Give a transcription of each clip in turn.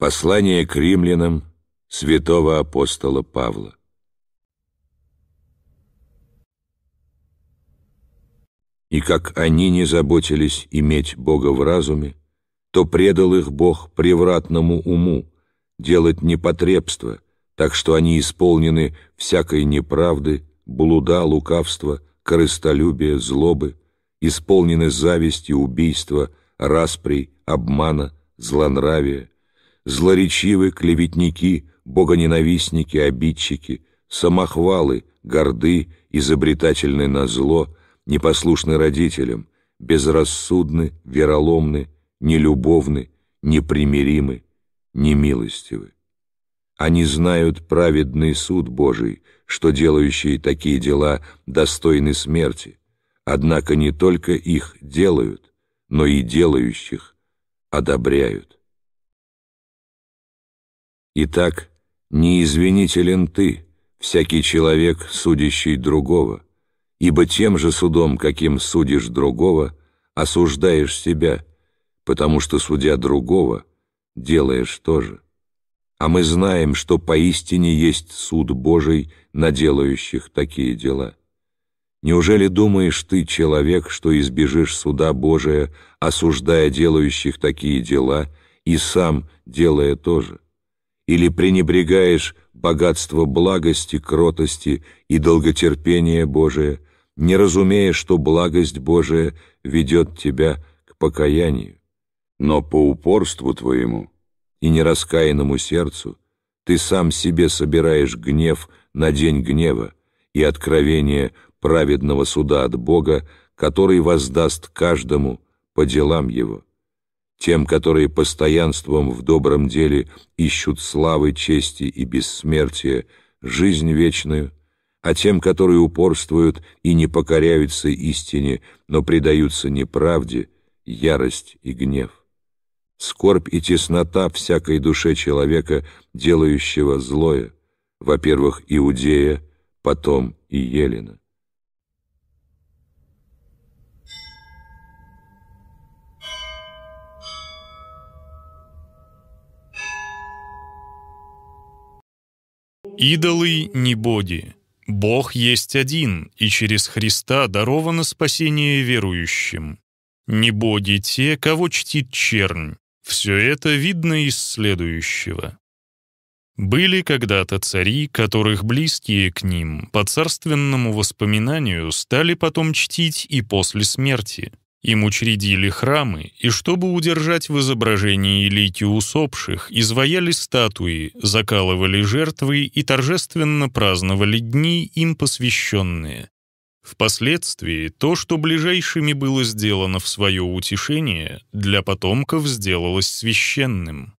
Послание к римлянам святого апостола Павла. И как они не заботились иметь Бога в разуме, то предал их Бог превратному уму, делать непотребство, так что они исполнены всякой неправды, блуда, лукавства, корыстолюбия, злобы, исполнены зависти, убийства, распри, обмана, злонравия, злоречивы, клеветники, богоненавистники, обидчики, самохвалы, горды, изобретательны на зло, непослушны родителям, безрассудны, вероломны, нелюбовны, непримиримы, немилостивы. Они знают праведный суд Божий, что делающие такие дела достойны смерти, однако не только их делают, но и делающих одобряют. Итак, неизвинителен ты, всякий человек, судящий другого, ибо тем же судом, каким судишь другого, осуждаешь себя, потому что, судя другого, делаешь то же. А мы знаем, что поистине есть суд Божий на делающих такие дела. Неужели думаешь ты, человек, что избежишь суда Божия, осуждая делающих такие дела и сам делая то же? или пренебрегаешь богатство благости, кротости и долготерпения Божия, не разумея, что благость Божия ведет тебя к покаянию. Но по упорству твоему и нераскаянному сердцу ты сам себе собираешь гнев на день гнева и откровение праведного суда от Бога, который воздаст каждому по делам его тем, которые постоянством в добром деле ищут славы, чести и бессмертия, жизнь вечную, а тем, которые упорствуют и не покоряются истине, но предаются неправде, ярость и гнев. Скорбь и теснота всякой душе человека, делающего злое, во-первых, Иудея, потом и Елена. Идолы не боди. Бог есть один, и через Христа даровано спасение верующим. Не боди те, кого чтит чернь. Все это видно из следующего. Были когда-то цари, которых близкие к ним, по царственному воспоминанию, стали потом чтить и после смерти. Им учредили храмы, и чтобы удержать в изображении лики усопших, изваяли статуи, закалывали жертвы и торжественно праздновали дни, им посвященные. Впоследствии то, что ближайшими было сделано в свое утешение, для потомков сделалось священным.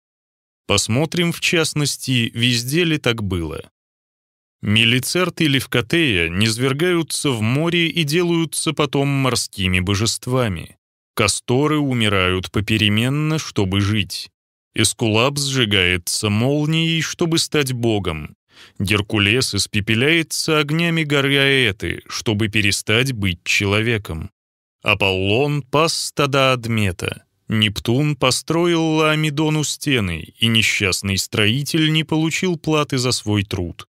Посмотрим, в частности, везде ли так было. Мелицерт и Левкотея низвергаются в море и делаются потом морскими божествами. Касторы умирают попеременно, чтобы жить. Эскулап сжигается молнией, чтобы стать богом. Геркулес испепеляется огнями горы Аэты, чтобы перестать быть человеком. Аполлон пас стада Адмета. Нептун построил Ламидону стены, и несчастный строитель не получил платы за свой труд.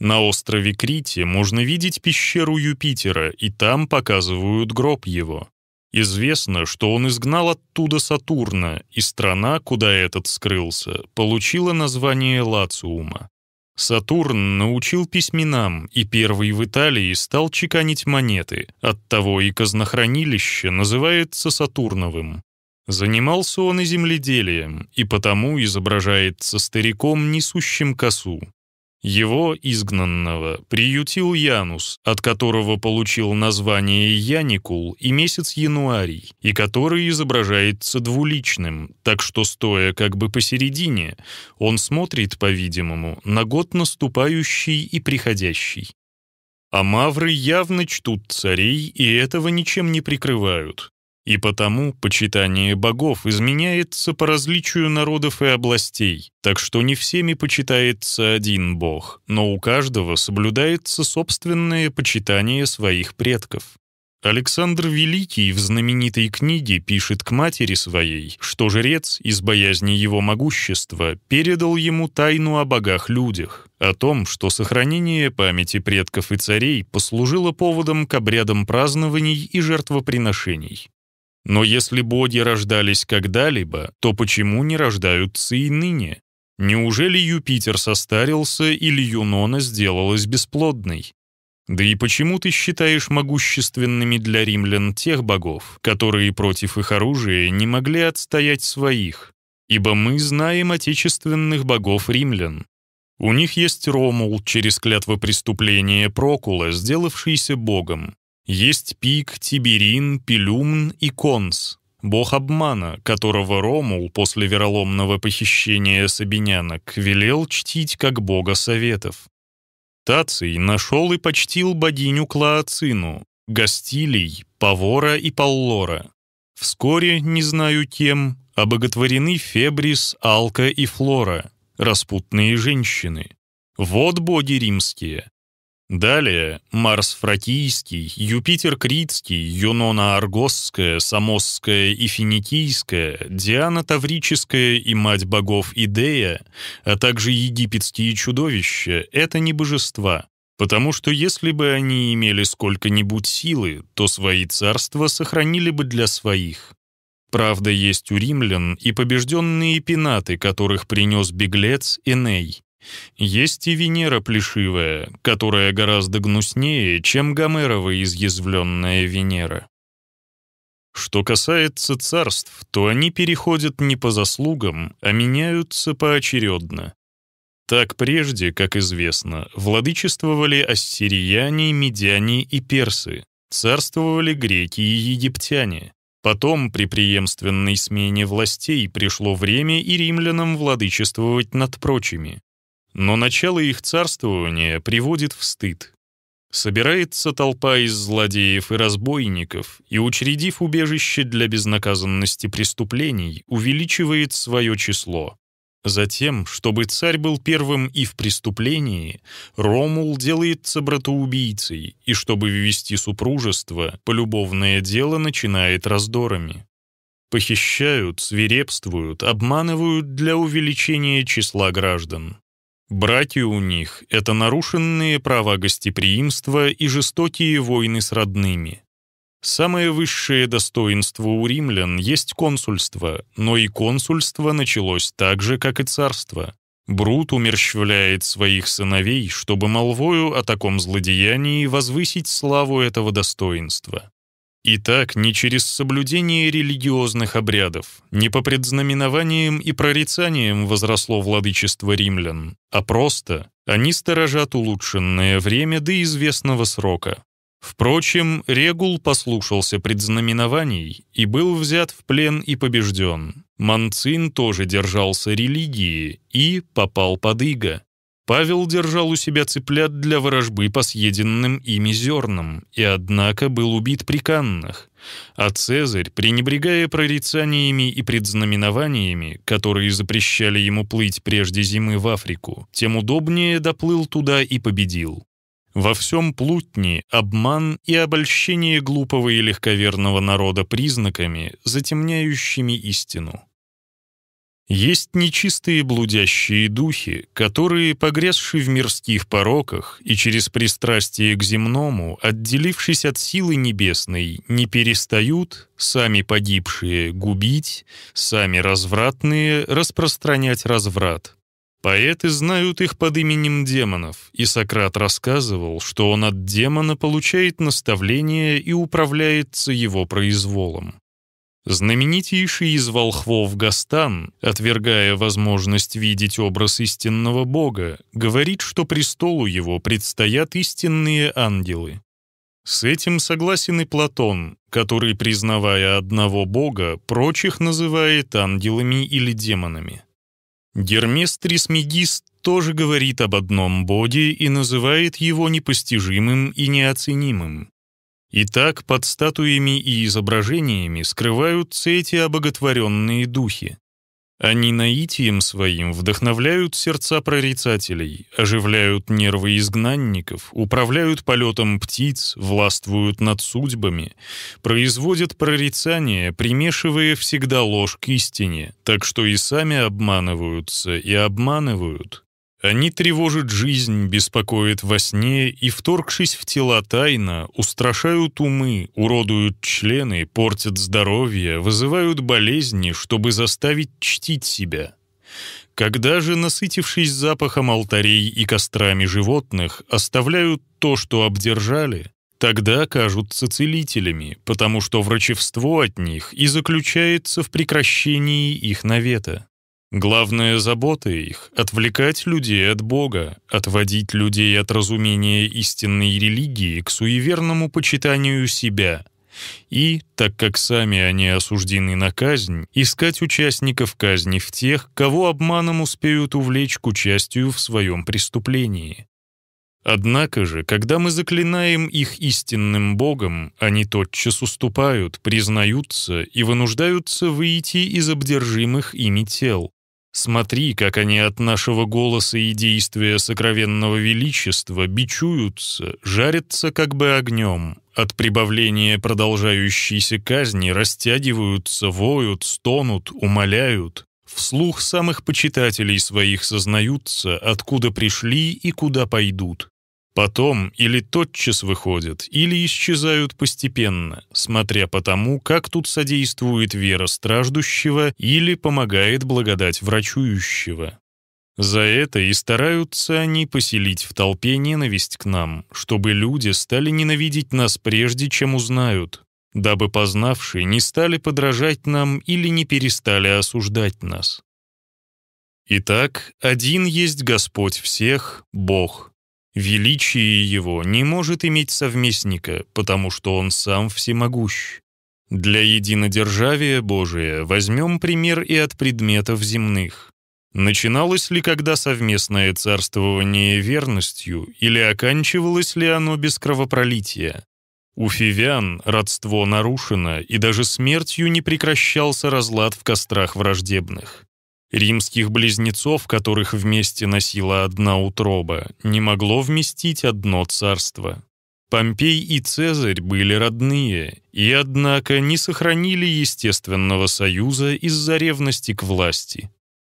На острове Крите можно видеть пещеру Юпитера, и там показывают гроб его. Известно, что он изгнал оттуда Сатурна, и страна, куда этот скрылся, получила название Лациума. Сатурн научил письменам, и первый в Италии стал чеканить монеты, оттого и казнохранилище называется Сатурновым. Занимался он и земледелием, и потому изображается стариком, несущим косу. Его изгнанного приютил Янус, от которого получил название Яникул и месяц януарий, и который изображается двуличным, так что, стоя как бы посередине, он смотрит, по-видимому, на год наступающий и приходящий. А мавры явно чтут царей и этого ничем не прикрывают, и потому почитание богов изменяется по различию народов и областей, так что не всеми почитается один бог, но у каждого соблюдается собственное почитание своих предков. Александр Великий в знаменитой книге пишет к матери своей, что жрец из боязни его могущества передал ему тайну о богах-людях, о том, что сохранение памяти предков и царей послужило поводом к обрядам празднований и жертвоприношений. Но если боги рождались когда-либо, то почему не рождаются и ныне? Неужели Юпитер состарился или Юнона сделалась бесплодной? Да и почему ты считаешь могущественными для римлян тех богов, которые против их оружия не могли отстоять своих? Ибо мы знаем отечественных богов римлян. У них есть Ромул через клятвопреступление Прокула, сделавшийся богом, есть Пик, Тиберин, Пелюмн и Конс, бог обмана, которого Ромул после вероломного похищения сабинянок велел чтить как бога советов. Таций нашел и почтил богиню Клоацину, Гастилий, Павора и Паллора. Вскоре, не знаю кем, обоготворены Фебрис, Алка и Флора, распутные женщины. Вот боги римские, Далее Марс Фракийский, Юпитер Критский, Юнона Аргосская, Самосская и Финикийская, Диана Таврическая и Мать богов Идея, а также египетские чудовища — это не божества, потому что если бы они имели сколько-нибудь силы, то свои царства сохранили бы для своих. Правда, есть у римлян и побежденные пенаты, которых принес беглец Эней. Есть и Венера плешивая, которая гораздо гнуснее, чем Гомерова изъязвленная Венера. Что касается царств, то они переходят не по заслугам, а меняются поочередно. Так прежде, как известно, владычествовали ассирияне, медяне и персы, царствовали греки и египтяне. Потом при преемственной смене властей пришло время и римлянам владычествовать над прочими но начало их царствования приводит в стыд. Собирается толпа из злодеев и разбойников и, учредив убежище для безнаказанности преступлений, увеличивает свое число. Затем, чтобы царь был первым и в преступлении, Ромул делается братоубийцей, и чтобы ввести супружество, полюбовное дело начинает раздорами. Похищают, свирепствуют, обманывают для увеличения числа граждан. Братья у них — это нарушенные права гостеприимства и жестокие войны с родными. Самое высшее достоинство у римлян есть консульство, но и консульство началось так же, как и царство. Брут умерщвляет своих сыновей, чтобы молвою о таком злодеянии возвысить славу этого достоинства. И так не через соблюдение религиозных обрядов, не по предзнаменованиям и прорицаниям возросло владычество римлян, а просто они сторожат улучшенное время до известного срока. Впрочем, Регул послушался предзнаменований и был взят в плен и побежден. Манцин тоже держался религии и попал под иго. Павел держал у себя цыплят для ворожбы по съеденным ими зернам, и однако был убит при Каннах. А Цезарь, пренебрегая прорицаниями и предзнаменованиями, которые запрещали ему плыть прежде зимы в Африку, тем удобнее доплыл туда и победил. Во всем плутни, обман и обольщение глупого и легковерного народа признаками, затемняющими истину. Есть нечистые блудящие духи, которые, погрязши в мирских пороках и через пристрастие к земному, отделившись от силы небесной, не перестают, сами погибшие, губить, сами развратные, распространять разврат. Поэты знают их под именем демонов, и Сократ рассказывал, что он от демона получает наставление и управляется его произволом. Знаменитейший из волхвов Гастан, отвергая возможность видеть образ истинного бога, говорит, что престолу его предстоят истинные ангелы. С этим согласен и Платон, который, признавая одного бога, прочих называет ангелами или демонами. Гермес Трисмегист тоже говорит об одном боге и называет его непостижимым и неоценимым. Итак, под статуями и изображениями скрываются эти обоготворенные духи. Они наитием своим вдохновляют сердца прорицателей, оживляют нервы изгнанников, управляют полетом птиц, властвуют над судьбами, производят прорицания, примешивая всегда ложь к истине, так что и сами обманываются, и обманывают. Они тревожат жизнь, беспокоят во сне и, вторгшись в тела тайно, устрашают умы, уродуют члены, портят здоровье, вызывают болезни, чтобы заставить чтить себя. Когда же, насытившись запахом алтарей и кострами животных, оставляют то, что обдержали, тогда кажутся целителями, потому что врачевство от них и заключается в прекращении их навета. Главная забота их — отвлекать людей от Бога, отводить людей от разумения истинной религии к суеверному почитанию себя. И, так как сами они осуждены на казнь, искать участников казни в тех, кого обманом успеют увлечь к участию в своем преступлении. Однако же, когда мы заклинаем их истинным Богом, они тотчас уступают, признаются и вынуждаются выйти из обдержимых ими тел. Смотри, как они от нашего голоса и действия сокровенного величества бичуются, жарятся как бы огнем, от прибавления продолжающейся казни растягиваются, воют, стонут, умоляют, вслух самых почитателей своих сознаются, откуда пришли и куда пойдут. Потом или тотчас выходят, или исчезают постепенно, смотря по тому, как тут содействует вера страждущего или помогает благодать врачующего. За это и стараются они поселить в толпе ненависть к нам, чтобы люди стали ненавидеть нас прежде, чем узнают, дабы познавшие не стали подражать нам или не перестали осуждать нас. Итак, один есть Господь всех, Бог, Величие его не может иметь совместника, потому что он сам всемогущ. Для единодержавия Божия возьмем пример и от предметов земных. Начиналось ли когда совместное царствование верностью, или оканчивалось ли оно без кровопролития? У фивян родство нарушено, и даже смертью не прекращался разлад в кострах враждебных. Римских близнецов, которых вместе носила одна утроба, не могло вместить одно царство. Помпей и Цезарь были родные, и, однако, не сохранили естественного союза из-за ревности к власти.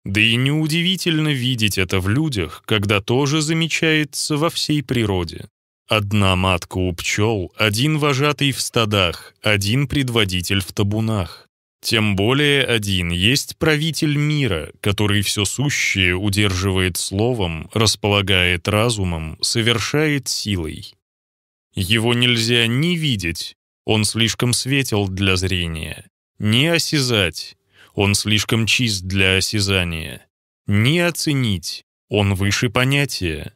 Да и неудивительно видеть это в людях, когда тоже замечается во всей природе. Одна матка у пчел, один вожатый в стадах, один предводитель в табунах. Тем более один есть правитель мира, который все сущее удерживает словом, располагает разумом, совершает силой. Его нельзя ни видеть, он слишком светел для зрения, ни осязать, он слишком чист для осязания, ни оценить, он выше понятия.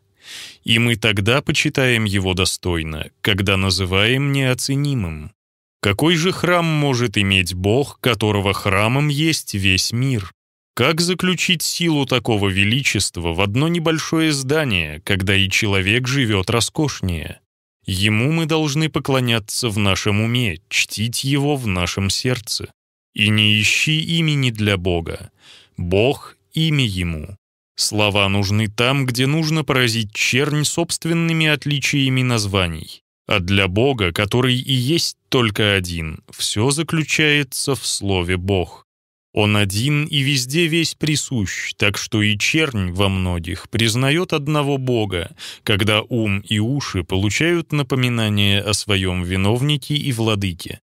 И мы тогда почитаем его достойно, когда называем неоценимым. Какой же храм может иметь Бог, которого храмом есть весь мир? Как заключить силу такого величества в одно небольшое здание, когда и человек живет роскошнее? Ему мы должны поклоняться в нашем уме, чтить его в нашем сердце. И не ищи имени для Бога. Бог — имя ему. Слова нужны там, где нужно поразить чернь собственными отличиями названий. А для Бога, который и есть только один, все заключается в слове «Бог». Он один и везде весь присущ, так что и чернь во многих признает одного Бога, когда ум и уши получают напоминание о своем виновнике и владыке.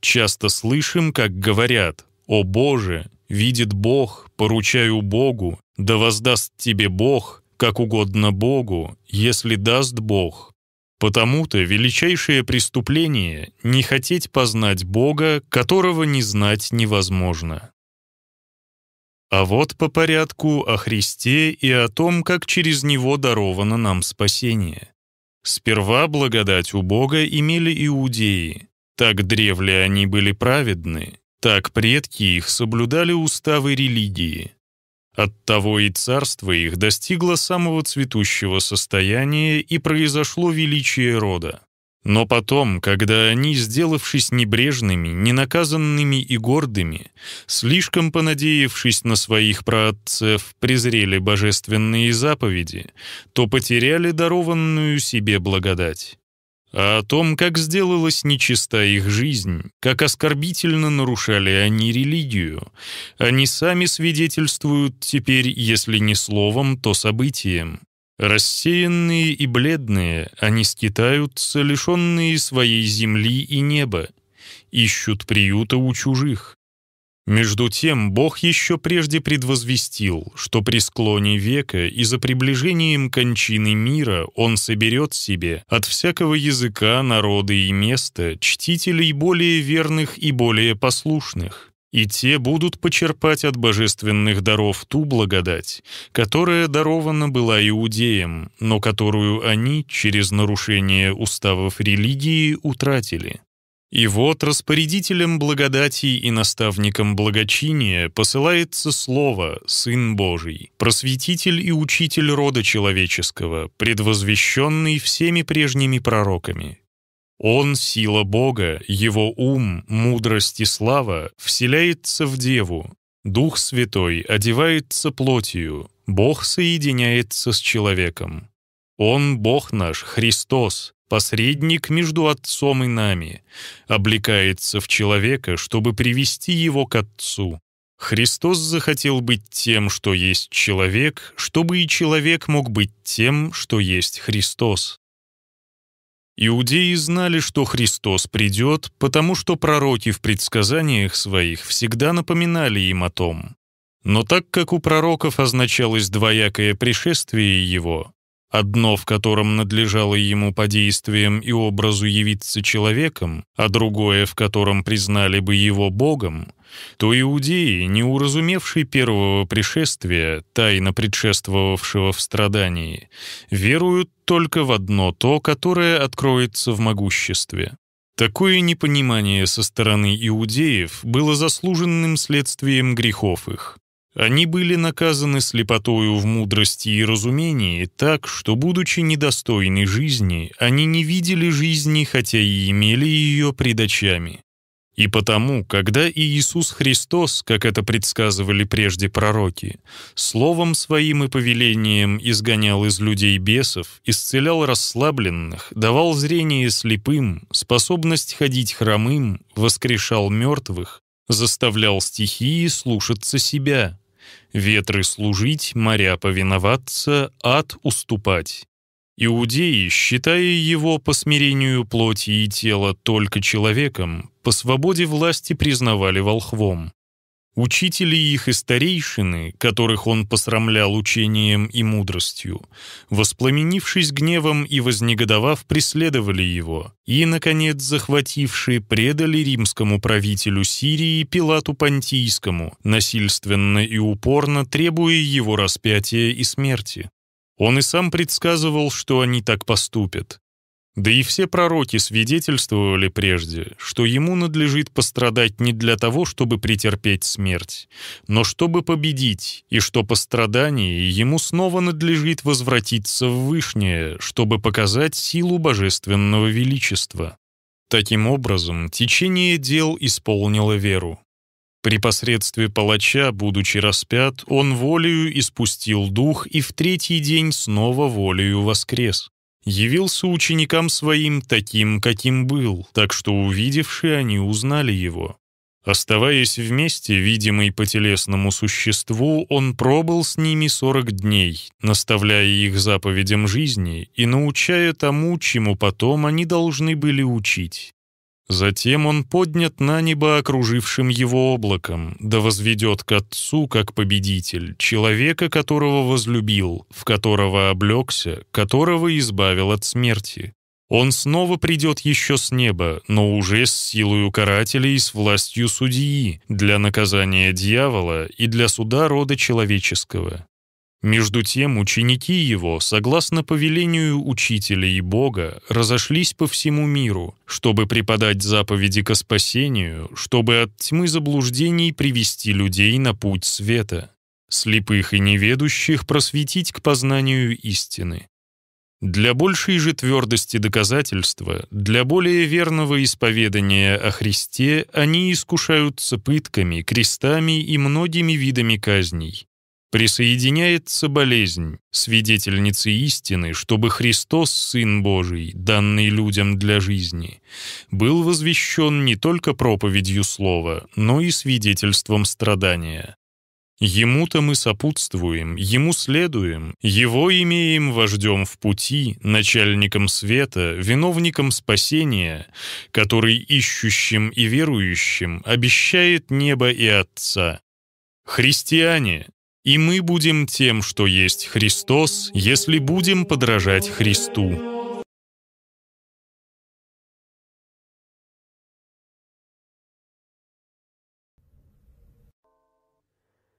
Часто слышим, как говорят «О Боже! Видит Бог, поручаю Богу, да воздаст тебе Бог, как угодно Богу, если даст Бог, Потому-то величайшее преступление — не хотеть познать Бога, которого не знать невозможно. А вот по порядку о Христе и о том, как через Него даровано нам спасение. Сперва благодать у Бога имели иудеи. Так древле они были праведны, так предки их соблюдали уставы религии. Оттого и царство их достигло самого цветущего состояния и произошло величие рода. Но потом, когда они, сделавшись небрежными, ненаказанными и гордыми, слишком понадеявшись на своих праотцев, презрели божественные заповеди, то потеряли дарованную себе благодать а о том, как сделалась нечиста их жизнь, как оскорбительно нарушали они религию. Они сами свидетельствуют теперь, если не словом, то событием. Рассеянные и бледные, они скитаются, лишенные своей земли и неба, ищут приюта у чужих, между тем Бог еще прежде предвозвестил, что при склоне века и за приближением кончины мира Он соберет себе от всякого языка, народа и места чтителей более верных и более послушных, и те будут почерпать от божественных даров ту благодать, которая дарована была иудеям, но которую они через нарушение уставов религии утратили. И вот распорядителем благодати и наставником благочиния посылается Слово, Сын Божий, просветитель и учитель рода человеческого, предвозвещенный всеми прежними пророками. Он — сила Бога, его ум, мудрость и слава вселяется в Деву, Дух Святой одевается плотью, Бог соединяется с человеком. Он — Бог наш, Христос, посредник между Отцом и нами, облекается в человека, чтобы привести его к Отцу. Христос захотел быть тем, что есть человек, чтобы и человек мог быть тем, что есть Христос. Иудеи знали, что Христос придет, потому что пророки в предсказаниях своих всегда напоминали им о том. Но так как у пророков означалось двоякое пришествие его, одно в котором надлежало ему по действиям и образу явиться человеком, а другое, в котором признали бы его Богом, то иудеи, не уразумевшие первого пришествия, тайно предшествовавшего в страдании, веруют только в одно то, которое откроется в могуществе. Такое непонимание со стороны иудеев было заслуженным следствием грехов их. Они были наказаны слепотою в мудрости и разумении так, что, будучи недостойны жизни, они не видели жизни, хотя и имели ее пред очами. И потому, когда и Иисус Христос, как это предсказывали прежде пророки, словом своим и повелением изгонял из людей бесов, исцелял расслабленных, давал зрение слепым, способность ходить хромым, воскрешал мертвых, заставлял стихии слушаться себя, Ветры служить, моря повиноваться, ад уступать. Иудеи, считая его по смирению плоти и тела только человеком, по свободе власти признавали волхвом. Учители их и старейшины, которых он посрамлял учением и мудростью, воспламенившись гневом и вознегодовав, преследовали его, и, наконец, захватившие, предали римскому правителю Сирии Пилату Понтийскому, насильственно и упорно требуя его распятия и смерти. Он и сам предсказывал, что они так поступят, да и все пророки свидетельствовали прежде, что ему надлежит пострадать не для того, чтобы претерпеть смерть, но чтобы победить, и что по страдании ему снова надлежит возвратиться в Вышнее, чтобы показать силу божественного величества. Таким образом, течение дел исполнило веру. При посредстве палача, будучи распят, он волею испустил дух и в третий день снова волею воскрес явился ученикам своим таким, каким был, так что увидевшие они узнали его. Оставаясь вместе, видимый по телесному существу, он пробыл с ними сорок дней, наставляя их заповедям жизни и научая тому, чему потом они должны были учить. Затем он поднят на небо окружившим его облаком, да возведет к Отцу, как победитель, человека, которого возлюбил, в которого облегся, которого избавил от смерти. Он снова придет еще с неба, но уже с силою карателя и с властью судьи, для наказания дьявола и для суда рода человеческого. Между тем ученики его, согласно повелению учителя и Бога, разошлись по всему миру, чтобы преподать заповеди ко спасению, чтобы от тьмы заблуждений привести людей на путь света, слепых и неведущих просветить к познанию истины. Для большей же твердости доказательства, для более верного исповедания о Христе они искушаются пытками, крестами и многими видами казней Присоединяется болезнь, свидетельницы истины, чтобы Христос, Сын Божий, данный людям для жизни, был возвещен не только проповедью Слова, но и свидетельством страдания. Ему-то мы сопутствуем, Ему следуем, Его имеем вождем в пути, начальником света, виновником спасения, который ищущим и верующим обещает небо и Отца. Христиане, и мы будем тем, что есть Христос, если будем подражать Христу.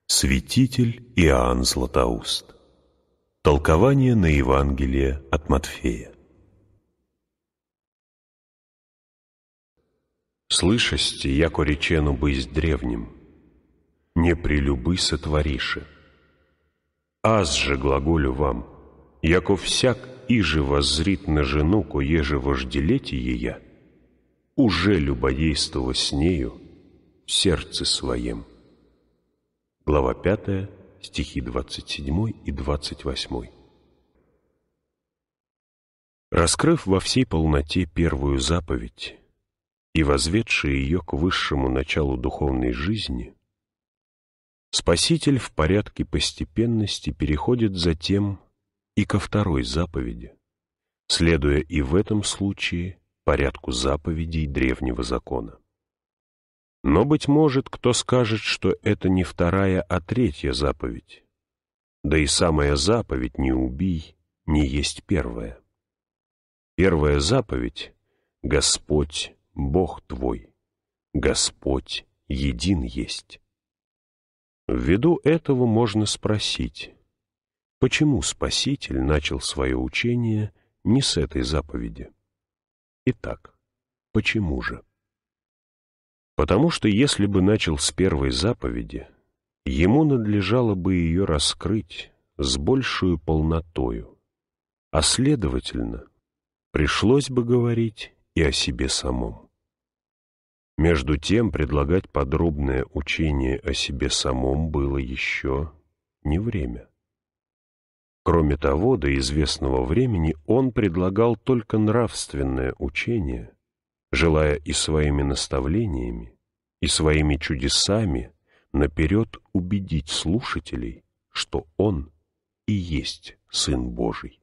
Святитель Иоанн Златоуст. Толкование на Евангелие от Матфея. «Слышасти, яко речено бысть древним, не прелюбы сотвориши, аз же глаголю вам, яко всяк иже воззрит на жену, кое же вожделете ея, уже любодейство с нею в сердце своем». Глава 5, стихи 27 и 28. Раскрыв во всей полноте первую заповедь и возведший ее к высшему началу духовной жизни, Спаситель в порядке постепенности переходит затем и ко второй заповеди, следуя и в этом случае порядку заповедей древнего закона. Но, быть может, кто скажет, что это не вторая, а третья заповедь. Да и самая заповедь «не убий» не есть первая. Первая заповедь «Господь, Бог твой, Господь един есть». Ввиду этого можно спросить, почему Спаситель начал свое учение не с этой заповеди? Итак, почему же? Потому что если бы начал с первой заповеди, ему надлежало бы ее раскрыть с большую полнотою, а следовательно, пришлось бы говорить и о себе самом. Между тем предлагать подробное учение о себе самом было еще не время. Кроме того, до известного времени он предлагал только нравственное учение, желая и своими наставлениями, и своими чудесами наперед убедить слушателей, что он и есть Сын Божий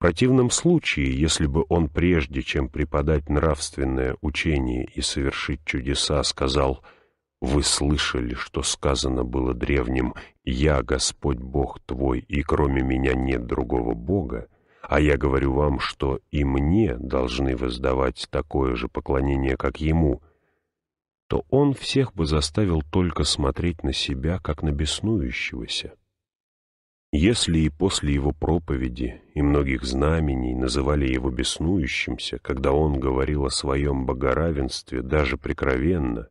противном случае, если бы он прежде, чем преподать нравственное учение и совершить чудеса, сказал «Вы слышали, что сказано было древним «Я Господь Бог твой, и кроме меня нет другого Бога», а я говорю вам, что и мне должны воздавать такое же поклонение, как ему», то он всех бы заставил только смотреть на себя, как на беснующегося. Если и после его проповеди и многих знамений называли его беснующимся, когда он говорил о своем богоравенстве даже прикровенно,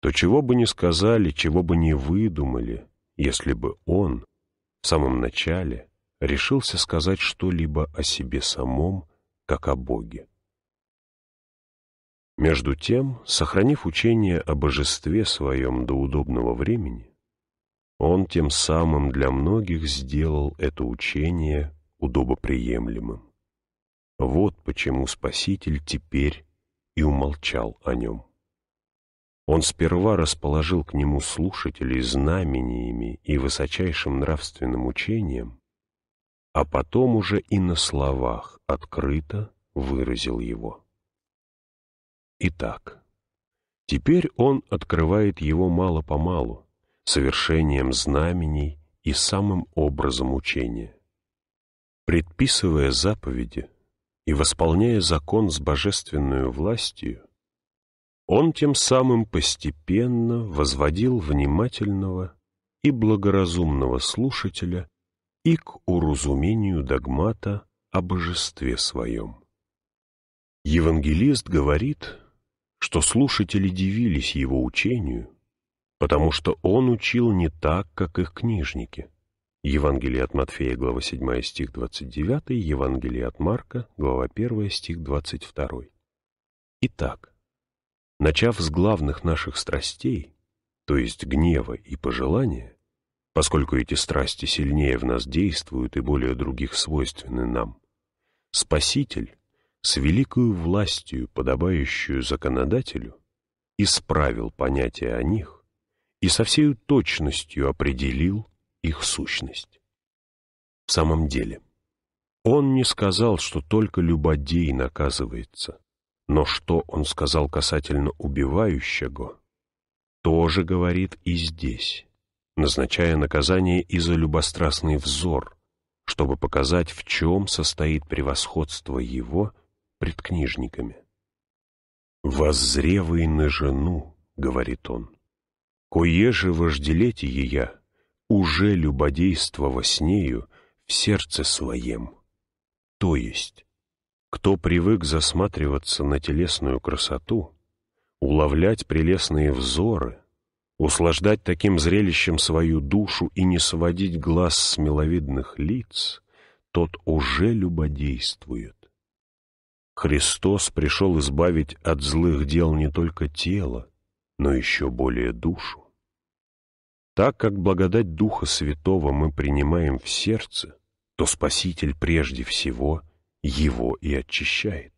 то чего бы ни сказали, чего бы ни выдумали, если бы он в самом начале решился сказать что-либо о себе самом, как о Боге. Между тем, сохранив учение о божестве своем до удобного времени, он тем самым для многих сделал это учение удобоприемлемым. Вот почему Спаситель теперь и умолчал о нем. Он сперва расположил к нему слушателей знамениями и высочайшим нравственным учением, а потом уже и на словах открыто выразил его. Итак, теперь он открывает его мало-помалу, совершением знамений и самым образом учения. Предписывая заповеди и восполняя закон с божественной властью, он тем самым постепенно возводил внимательного и благоразумного слушателя и к уразумению догмата о божестве своем. Евангелист говорит, что слушатели дивились его учению, потому что он учил не так, как их книжники. Евангелие от Матфея, глава 7, стих 29, Евангелие от Марка, глава 1, стих 22. Итак, начав с главных наших страстей, то есть гнева и пожелания, поскольку эти страсти сильнее в нас действуют и более других свойственны нам, Спаситель с великою властью, подобающую законодателю, исправил понятие о них, и со всей точностью определил их сущность. В самом деле, он не сказал, что только любодей наказывается, но что он сказал касательно убивающего, тоже говорит и здесь, назначая наказание и за любострастный взор, чтобы показать, в чем состоит превосходство его пред книжниками. Воззревый на жену», — говорит он, Кое же вожделеть ея, уже любодействово с нею в сердце своем. То есть, кто привык засматриваться на телесную красоту, уловлять прелестные взоры, услаждать таким зрелищем свою душу и не сводить глаз с миловидных лиц, тот уже любодействует. Христос пришел избавить от злых дел не только тело, но еще более душу. Так как благодать Духа Святого мы принимаем в сердце, то Спаситель прежде всего его и очищает.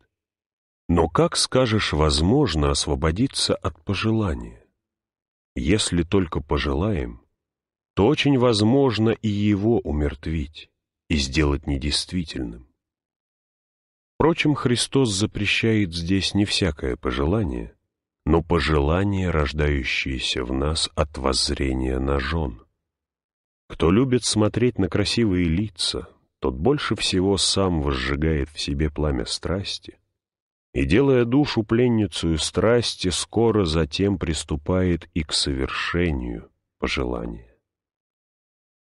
Но как, скажешь, возможно освободиться от пожелания? Если только пожелаем, то очень возможно и его умертвить и сделать недействительным. Впрочем, Христос запрещает здесь не всякое пожелание, но пожелания, рождающиеся в нас от воззрения на жен. Кто любит смотреть на красивые лица, тот больше всего сам возжигает в себе пламя страсти, и, делая душу пленницу страсти, скоро затем приступает и к совершению пожелания.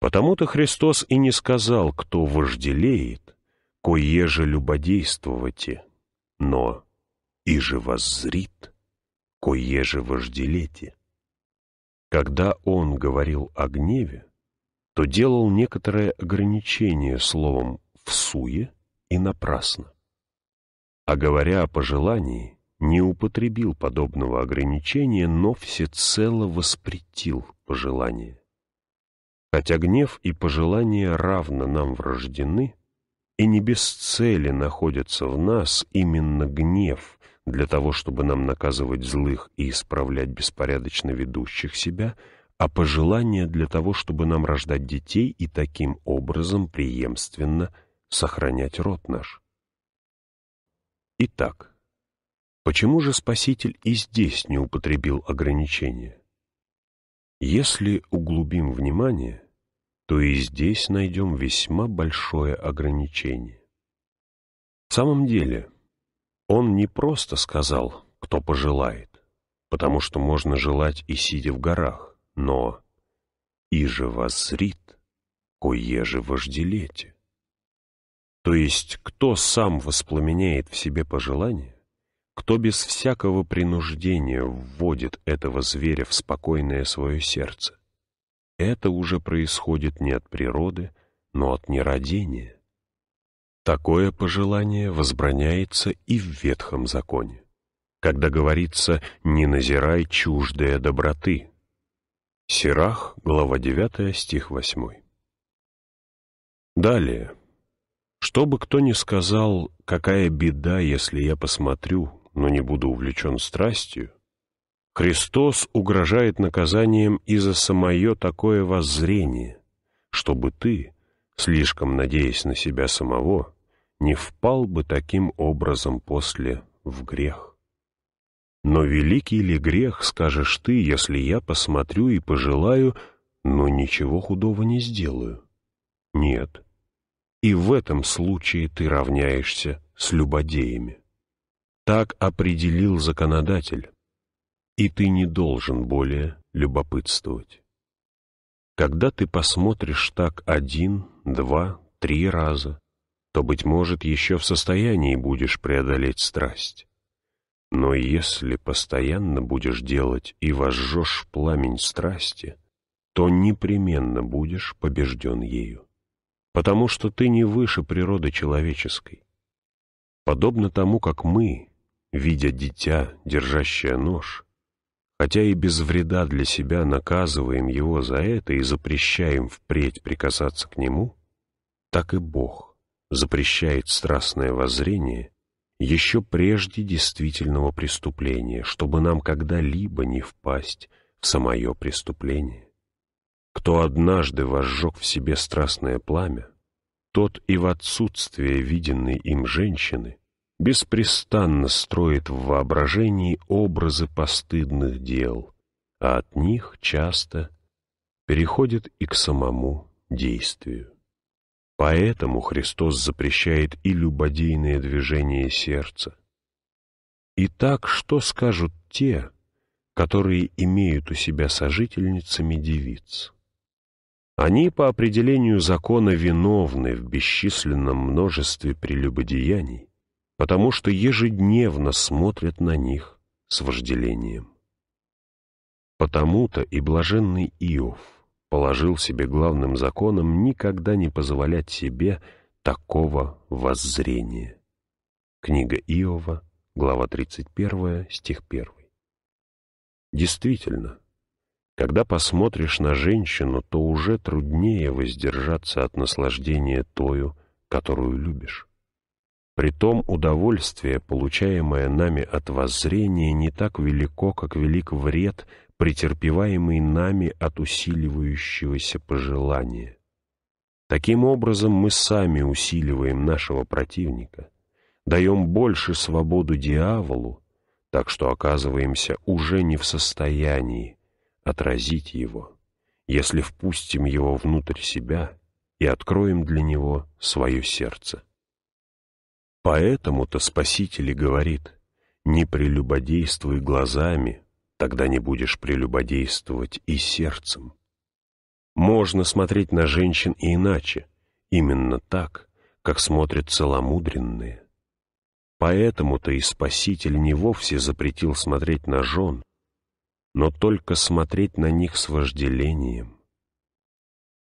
Потому-то Христос и не сказал, кто вожделеет, кое же любодействовате, но и же воззрит кое же вожделете. Когда он говорил о гневе, то делал некоторое ограничение словом «всуе» и «напрасно». А говоря о пожелании, не употребил подобного ограничения, но всецело воспретил пожелание. Хотя гнев и пожелание равно нам врождены, и не без цели находятся в нас именно гнев для того, чтобы нам наказывать злых и исправлять беспорядочно ведущих себя, а пожелание для того, чтобы нам рождать детей и таким образом преемственно сохранять род наш. Итак, почему же Спаситель и здесь не употребил ограничения? Если углубим внимание, то и здесь найдем весьма большое ограничение. В самом деле, он не просто сказал, кто пожелает, потому что можно желать и сидя в горах, но «иже воззрит, же вожделете». То есть, кто сам воспламеняет в себе пожелание, кто без всякого принуждения вводит этого зверя в спокойное свое сердце. Это уже происходит не от природы, но от нерадения. Такое пожелание возбраняется и в Ветхом Законе, когда говорится «не назирай чуждые доброты». Сирах, глава 9, стих 8. Далее. Что бы кто ни сказал, какая беда, если я посмотрю, но не буду увлечен страстью, Христос угрожает наказанием из за самое такое воззрение, чтобы ты, слишком надеясь на себя самого, не впал бы таким образом после в грех. Но великий ли грех, скажешь ты, если я посмотрю и пожелаю, но ничего худого не сделаю? Нет. И в этом случае ты равняешься с любодеями. Так определил законодатель. И ты не должен более любопытствовать. Когда ты посмотришь так один, два, три раза, то, быть может, еще в состоянии будешь преодолеть страсть. Но если постоянно будешь делать и возжжешь пламень страсти, то непременно будешь побежден ею, потому что ты не выше природы человеческой. Подобно тому, как мы, видя дитя, держащее нож, хотя и без вреда для себя наказываем его за это и запрещаем впредь прикасаться к нему, так и Бог запрещает страстное воззрение еще прежде действительного преступления, чтобы нам когда-либо не впасть в самое преступление. Кто однажды возжег в себе страстное пламя, тот и в отсутствие виденной им женщины беспрестанно строит в воображении образы постыдных дел, а от них часто переходит и к самому действию. Поэтому Христос запрещает и любодейное движение сердца. Итак, что скажут те, которые имеют у себя сожительницами девиц? Они по определению закона виновны в бесчисленном множестве прелюбодеяний, потому что ежедневно смотрят на них с вожделением. Потому-то и блаженный Иов положил себе главным законом никогда не позволять себе такого воззрения. Книга Иова, глава 31, стих 1. Действительно, когда посмотришь на женщину, то уже труднее воздержаться от наслаждения тою, которую любишь. Притом удовольствие, получаемое нами от воззрения, не так велико, как велик вред, претерпеваемый нами от усиливающегося пожелания. Таким образом мы сами усиливаем нашего противника, даем больше свободу дьяволу, так что оказываемся уже не в состоянии отразить его, если впустим его внутрь себя и откроем для него свое сердце. Поэтому-то Спаситель и говорит, «Не прелюбодействуй глазами, тогда не будешь прелюбодействовать и сердцем». Можно смотреть на женщин и иначе, именно так, как смотрят целомудренные. Поэтому-то и Спаситель не вовсе запретил смотреть на жен, но только смотреть на них с вожделением.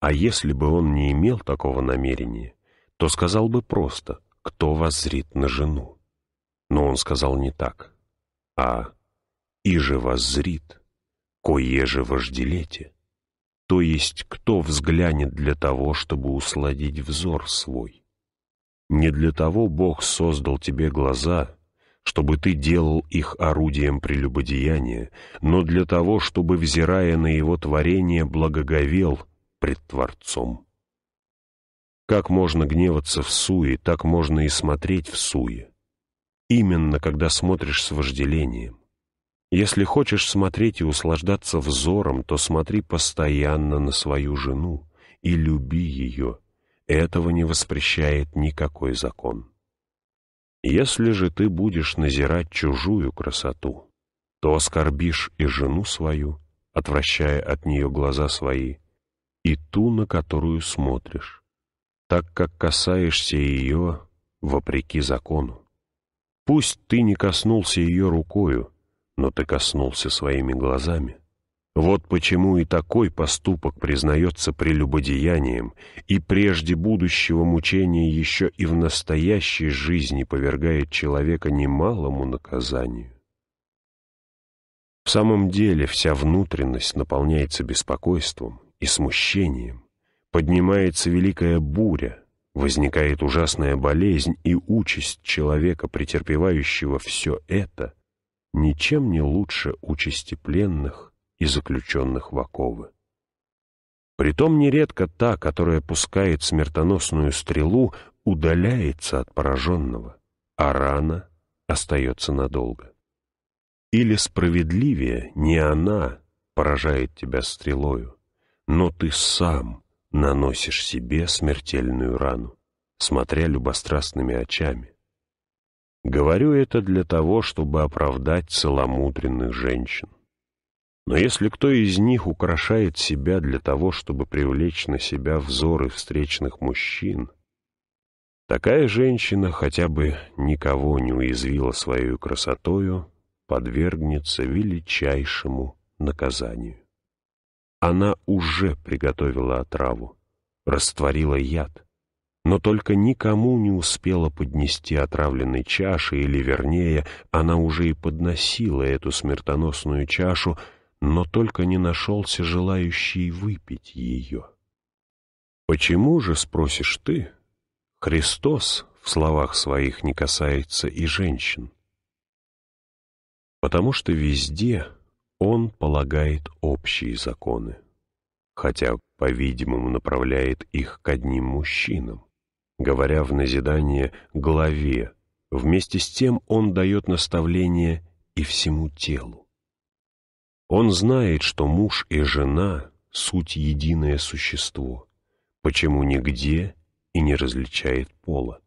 А если бы он не имел такого намерения, то сказал бы просто — кто воззрит на жену. Но он сказал не так, а «и же воззрит, кое же вожделете», то есть кто взглянет для того, чтобы усладить взор свой. Не для того Бог создал тебе глаза, чтобы ты делал их орудием прелюбодеяния, но для того, чтобы, взирая на его творение, благоговел пред Творцом. Как можно гневаться в суе, так можно и смотреть в суе. Именно когда смотришь с вожделением. Если хочешь смотреть и услаждаться взором, то смотри постоянно на свою жену и люби ее. Этого не воспрещает никакой закон. Если же ты будешь назирать чужую красоту, то оскорбишь и жену свою, отвращая от нее глаза свои, и ту, на которую смотришь так как касаешься ее вопреки закону. Пусть ты не коснулся ее рукою, но ты коснулся своими глазами. Вот почему и такой поступок признается прелюбодеянием, и прежде будущего мучения еще и в настоящей жизни повергает человека немалому наказанию. В самом деле вся внутренность наполняется беспокойством и смущением, Поднимается великая буря, возникает ужасная болезнь, и участь человека, претерпевающего все это, ничем не лучше участи пленных и заключенных в оковы. Притом нередко та, которая пускает смертоносную стрелу, удаляется от пораженного, а рана остается надолго. Или справедливее не она поражает тебя стрелою, но ты сам наносишь себе смертельную рану, смотря любострастными очами. Говорю это для того, чтобы оправдать целомудренных женщин. Но если кто из них украшает себя для того, чтобы привлечь на себя взоры встречных мужчин, такая женщина хотя бы никого не уязвила своей красотою, подвергнется величайшему наказанию. Она уже приготовила отраву, растворила яд, но только никому не успела поднести отравленной чаши, или, вернее, она уже и подносила эту смертоносную чашу, но только не нашелся желающий выпить ее. «Почему же, — спросишь ты, — Христос в словах своих не касается и женщин?» «Потому что везде, он полагает общие законы, хотя, по-видимому, направляет их к одним мужчинам. Говоря в назидание главе, вместе с тем он дает наставление и всему телу. Он знает, что муж и жена — суть единое существо, почему нигде и не различает пола.